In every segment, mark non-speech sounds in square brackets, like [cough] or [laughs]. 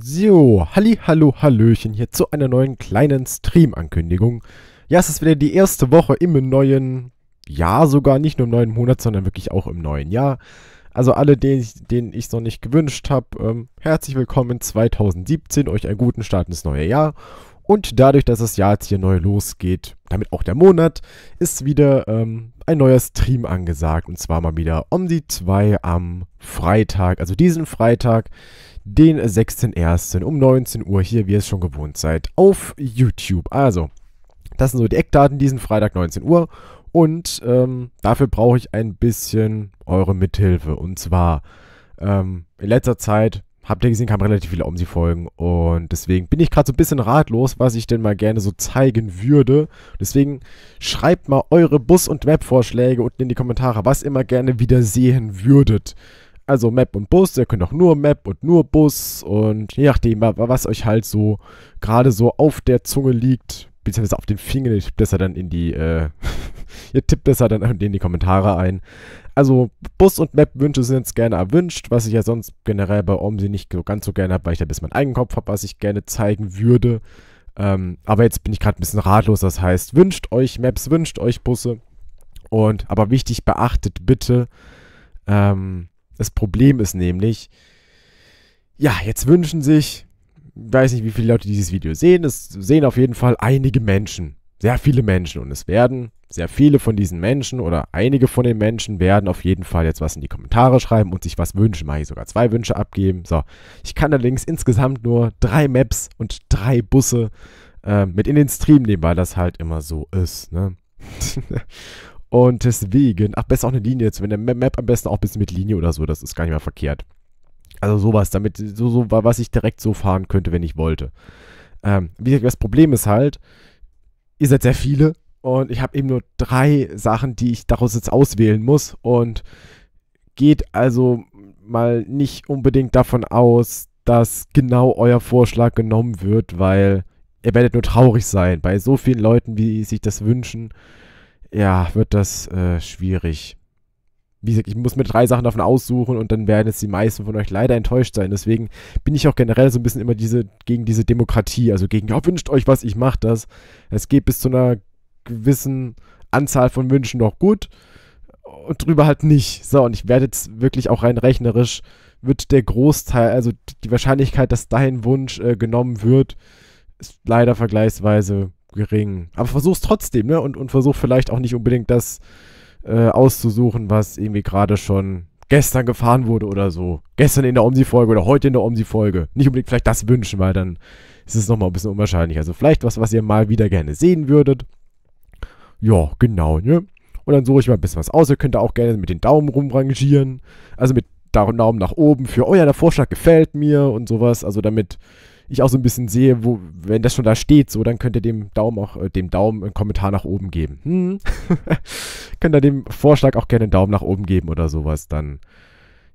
So, halli, hallo, hallöchen hier zu einer neuen kleinen Stream-Ankündigung. Ja, es ist wieder die erste Woche im neuen Jahr sogar, nicht nur im neuen Monat, sondern wirklich auch im neuen Jahr. Also alle, denen ich, denen ich es noch nicht gewünscht habe, ähm, herzlich willkommen 2017, euch einen guten Start ins neue Jahr und dadurch, dass das Jahr jetzt hier neu losgeht, damit auch der Monat, ist wieder ähm, ein neuer Stream angesagt. Und zwar mal wieder um die 2 am Freitag, also diesen Freitag, den 6.1. um 19 Uhr hier, wie ihr es schon gewohnt seid, auf YouTube. Also, das sind so die Eckdaten diesen Freitag 19 Uhr. Und ähm, dafür brauche ich ein bisschen eure Mithilfe. Und zwar ähm, in letzter Zeit habt ihr gesehen, kam relativ viele OMSI-Folgen und deswegen bin ich gerade so ein bisschen ratlos, was ich denn mal gerne so zeigen würde. Deswegen schreibt mal eure Bus- und Map-Vorschläge unten in die Kommentare, was ihr mal gerne wieder sehen würdet. Also Map und Bus, ihr könnt auch nur Map und nur Bus und je nachdem, was euch halt so gerade so auf der Zunge liegt, beziehungsweise auf den Fingern, ich tippe dann in die, äh, [laughs] Ihr tippt besser dann in die Kommentare ein. Also Bus- und Map-Wünsche sind jetzt gerne erwünscht, was ich ja sonst generell bei Omsi nicht so ganz so gerne habe, weil ich da bis meinen eigenen Kopf habe, was ich gerne zeigen würde. Ähm, aber jetzt bin ich gerade ein bisschen ratlos. Das heißt, wünscht euch Maps, wünscht euch Busse. Und aber wichtig, beachtet bitte, ähm, das Problem ist nämlich, ja, jetzt wünschen sich, weiß nicht, wie viele Leute dieses Video sehen, es sehen auf jeden Fall einige Menschen sehr viele Menschen und es werden sehr viele von diesen Menschen oder einige von den Menschen werden auf jeden Fall jetzt was in die Kommentare schreiben und sich was wünschen. Mache ich sogar zwei Wünsche abgeben. So, ich kann allerdings insgesamt nur drei Maps und drei Busse äh, mit in den Stream nehmen, weil das halt immer so ist. Ne? [laughs] und deswegen, ach, besser auch eine Linie jetzt, wenn der Map am besten auch ein bisschen mit Linie oder so, das ist gar nicht mal verkehrt. Also sowas, damit, so, so was ich direkt so fahren könnte, wenn ich wollte. Ähm, wie gesagt, das Problem ist halt, ihr seid sehr viele und ich habe eben nur drei Sachen, die ich daraus jetzt auswählen muss und geht also mal nicht unbedingt davon aus, dass genau euer Vorschlag genommen wird, weil ihr werdet nur traurig sein. Bei so vielen Leuten, wie sich das wünschen, ja, wird das äh, schwierig wie gesagt, ich muss mir drei Sachen davon aussuchen und dann werden jetzt die meisten von euch leider enttäuscht sein. Deswegen bin ich auch generell so ein bisschen immer diese, gegen diese Demokratie, also gegen, ja, wünscht euch was, ich mach das. Es geht bis zu einer gewissen Anzahl von Wünschen noch gut und drüber halt nicht. So, und ich werde jetzt wirklich auch rein rechnerisch, wird der Großteil, also die Wahrscheinlichkeit, dass dein Wunsch äh, genommen wird, ist leider vergleichsweise gering. Aber versuch's trotzdem, ne? Und, und versuch vielleicht auch nicht unbedingt das äh, auszusuchen, was irgendwie gerade schon gestern gefahren wurde oder so. Gestern in der Omsi-Folge oder heute in der Omsi-Folge. Nicht unbedingt vielleicht das wünschen, weil dann ist es nochmal ein bisschen unwahrscheinlich. Also vielleicht was, was ihr mal wieder gerne sehen würdet. Ja, genau, ne? Und dann suche ich mal ein bisschen was aus. Ihr könnt da auch gerne mit den Daumen rumrangieren. Also mit Daumen nach oben für, oh ja, der Vorschlag gefällt mir und sowas. Also damit ich auch so ein bisschen sehe, wo, wenn das schon da steht, so, dann könnt ihr dem Daumen auch, äh, dem Daumen einen Kommentar nach oben geben. Hm. [laughs] könnt ihr dem Vorschlag auch gerne einen Daumen nach oben geben oder sowas, dann,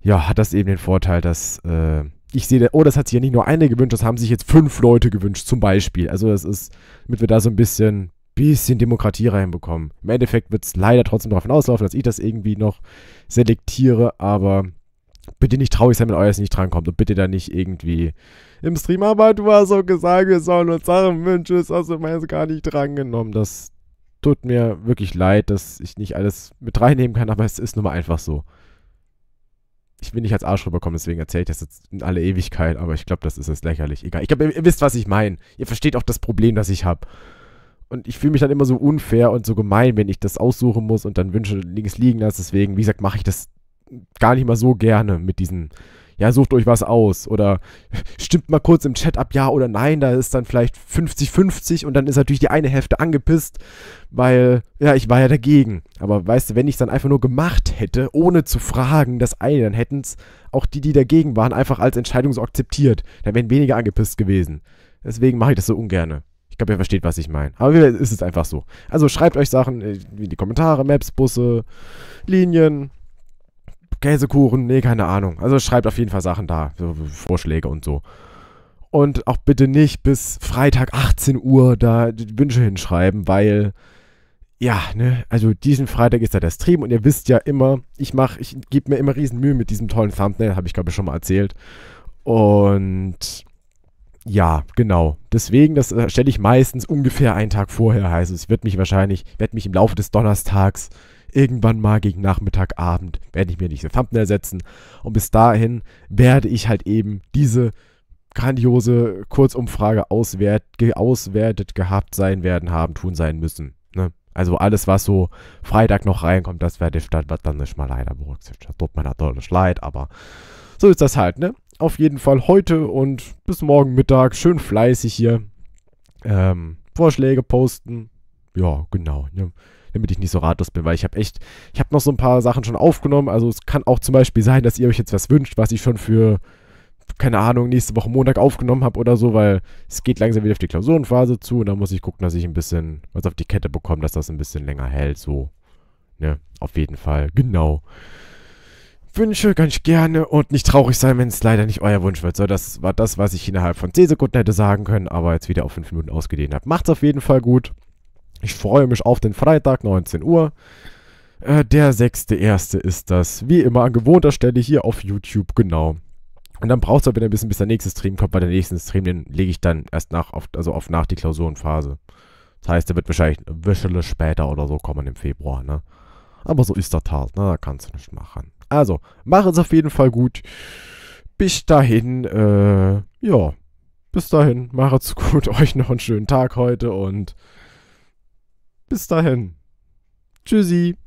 ja, hat das eben den Vorteil, dass, äh, ich sehe, oh, das hat sich ja nicht nur eine gewünscht, das haben sich jetzt fünf Leute gewünscht, zum Beispiel. Also das ist, damit wir da so ein bisschen, bisschen Demokratie reinbekommen. Im Endeffekt wird es leider trotzdem darauf hinauslaufen, dass ich das irgendwie noch selektiere, aber bitte nicht traurig sein, wenn euer nicht drankommt und bitte da nicht irgendwie im Stream, aber du hast auch gesagt, wir sollen uns Sachen wünschen, das hast du meins gar nicht drangenommen. Das tut mir wirklich leid, dass ich nicht alles mit reinnehmen kann, aber es ist nun mal einfach so. Ich will nicht als Arsch rüberkommen, deswegen erzähle ich das jetzt in alle Ewigkeit, aber ich glaube, das ist jetzt lächerlich. Egal. Ich glaube, ihr, ihr wisst, was ich meine. Ihr versteht auch das Problem, das ich habe. Und ich fühle mich dann immer so unfair und so gemein, wenn ich das aussuchen muss und dann Wünsche links liegen lasse. Deswegen, wie gesagt, mache ich das gar nicht mal so gerne mit diesen, ja, sucht euch was aus oder stimmt mal kurz im Chat ab, ja oder nein, da ist dann vielleicht 50-50 und dann ist natürlich die eine Hälfte angepisst, weil, ja, ich war ja dagegen. Aber weißt du, wenn ich es dann einfach nur gemacht hätte, ohne zu fragen, das eine, dann hätten es auch die, die dagegen waren, einfach als Entscheidung so akzeptiert. Dann wären weniger angepisst gewesen. Deswegen mache ich das so ungerne. Ich glaube, ihr versteht, was ich meine. Aber ist es einfach so. Also schreibt euch Sachen äh, wie die Kommentare, Maps, Busse, Linien, Käsekuchen, nee, keine Ahnung. Also schreibt auf jeden Fall Sachen da, so Vorschläge und so. Und auch bitte nicht bis Freitag 18 Uhr da Wünsche hinschreiben, weil ja, ne, also diesen Freitag ist da der Stream und ihr wisst ja immer, ich mache, ich gebe mir immer riesen Mühe mit diesem tollen Thumbnail, habe ich glaube ich schon mal erzählt. Und ja, genau. Deswegen, das äh, stelle ich meistens ungefähr einen Tag vorher. Also es wird mich wahrscheinlich, werde mich im Laufe des Donnerstags irgendwann mal gegen Nachmittag, Abend werde ich mir diese Thumbnail setzen. Und bis dahin werde ich halt eben diese grandiose Kurzumfrage auswert, auswertet gehabt sein werden, haben, tun sein müssen. Ne? Also alles, was so Freitag noch reinkommt, das werde ich dann, dann nicht mal leider berücksichtigen. Das tut mir natürlich leid, aber so ist das halt, ne? Auf jeden Fall heute und bis morgen Mittag schön fleißig hier ähm, Vorschläge posten. Ja, genau. Ne? damit ich nicht so ratlos bin, weil ich habe echt, ich habe noch so ein paar Sachen schon aufgenommen. Also es kann auch zum Beispiel sein, dass ihr euch jetzt was wünscht, was ich schon für, keine Ahnung, nächste Woche Montag aufgenommen habe oder so, weil es geht langsam wieder auf die Klausurenphase zu und da muss ich gucken, dass ich ein bisschen was auf die Kette bekomme, dass das ein bisschen länger hält. So, ne, auf jeden Fall, genau. Wünsche ganz gerne und nicht traurig sein, wenn es leider nicht euer Wunsch wird. So, das war das, was ich innerhalb von 10 Sekunden hätte sagen können, aber jetzt wieder auf 5 Minuten ausgedehnt habe. Macht's auf jeden Fall gut. Ich freue mich auf den Freitag, 19 Uhr. Äh, der 6.1. ist das. Wie immer an gewohnter Stelle hier auf YouTube, genau. Und dann braucht es halt wieder ein bisschen, bis der nächste Stream kommt. Bei der nächsten Stream, den lege ich dann erst nach, auf, also auf nach die Klausurenphase. Das heißt, der wird wahrscheinlich ein bisschen später oder so kommen im Februar, ne? Aber so ist das halt, ne? Da kannst du nicht machen. Also, mach es auf jeden Fall gut. Bis dahin, äh, ja. Bis dahin, macht's gut. [laughs] Euch noch einen schönen Tag heute und bis dahin. Tschüssi.